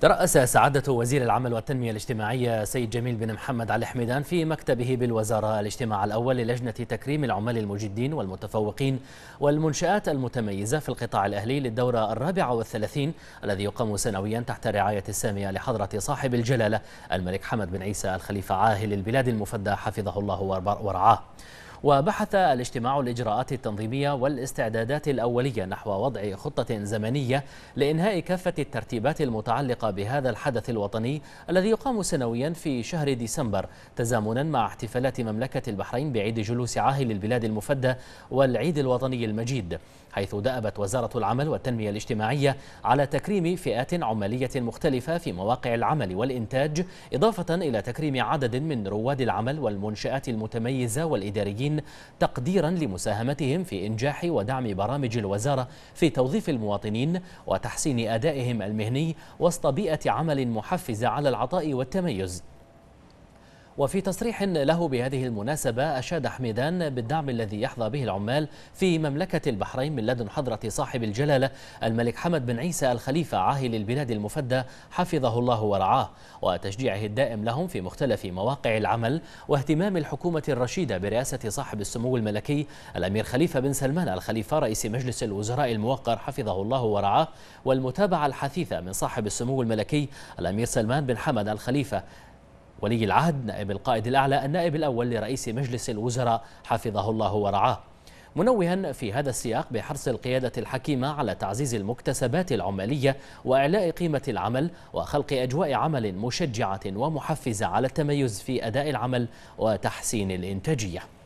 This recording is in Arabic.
ترأس سعادة وزير العمل والتنمية الاجتماعية سيد جميل بن محمد علي حميدان في مكتبه بالوزارة الاجتماع الأول للجنة تكريم العمال المجدين والمتفوقين والمنشآت المتميزة في القطاع الأهلي للدورة الرابعة والثلاثين الذي يقام سنويا تحت رعاية السامية لحضرة صاحب الجلالة الملك حمد بن عيسى الخليفة عاهل البلاد المفدى حفظه الله ورعاه وبحث الاجتماع الإجراءات التنظيمية والاستعدادات الأولية نحو وضع خطة زمنية لإنهاء كافة الترتيبات المتعلقة بهذا الحدث الوطني الذي يقام سنويا في شهر ديسمبر تزامنا مع احتفالات مملكة البحرين بعيد جلوس عاهل البلاد المفدى والعيد الوطني المجيد حيث دأبت وزارة العمل والتنمية الاجتماعية على تكريم فئات عمالية مختلفة في مواقع العمل والإنتاج إضافة إلى تكريم عدد من رواد العمل والمنشآت المتميزة والإداريين المواطنين تقديرا لمساهمتهم في إنجاح ودعم برامج الوزارة في توظيف المواطنين وتحسين أدائهم المهني وسط بيئة عمل محفزة على العطاء والتميز وفي تصريح له بهذه المناسبة أشاد حميدان بالدعم الذي يحظى به العمال في مملكة البحرين من لدن حضرة صاحب الجلالة الملك حمد بن عيسى الخليفة عاهل البلاد المفدى حفظه الله ورعاه وتشجيعه الدائم لهم في مختلف مواقع العمل واهتمام الحكومة الرشيدة برئاسة صاحب السمو الملكي الأمير خليفة بن سلمان الخليفة رئيس مجلس الوزراء الموقر حفظه الله ورعاه والمتابعة الحثيثة من صاحب السمو الملكي الأمير سلمان بن حمد الخليفة ولي العهد نائب القائد الأعلى النائب الأول لرئيس مجلس الوزراء حفظه الله ورعاه منوها في هذا السياق بحرص القيادة الحكيمة على تعزيز المكتسبات العمالية وإعلاء قيمة العمل وخلق أجواء عمل مشجعة ومحفزة على التميز في أداء العمل وتحسين الإنتاجية